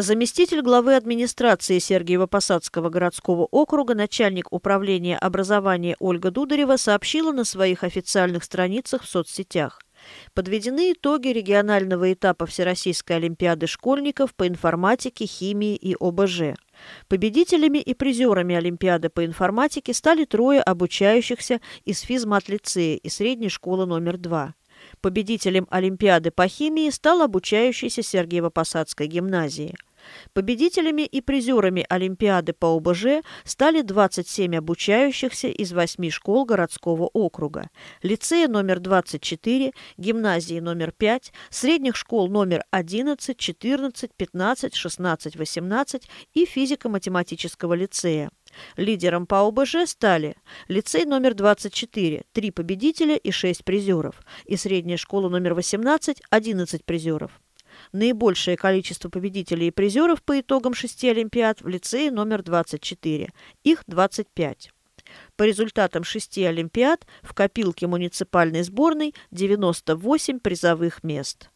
Заместитель главы администрации Сергиево-Посадского городского округа, начальник управления образования Ольга Дударева сообщила на своих официальных страницах в соцсетях. Подведены итоги регионального этапа Всероссийской олимпиады школьников по информатике, химии и ОБЖ. Победителями и призерами Олимпиады по информатике стали трое обучающихся из физмат-лицея и средней школы номер два. Победителем Олимпиады по химии стал обучающийся Сергеево-Посадской гимназии – Победителями и призерами Олимпиады по ОБЖ стали 27 обучающихся из 8 школ городского округа, лицея номер 24, гимназии номер 5, средних школ номер 11, 14, 15, 16, 18 и физико-математического лицея. Лидером по ОБЖ стали лицей номер 24, 3 победителя и 6 призеров, и средняя школа номер 18, 11 призеров наибольшее количество победителей и призеров по итогам шести Олимпиад в лицее номер 24. Их 25. По результатам шести Олимпиад в копилке муниципальной сборной 98 призовых мест.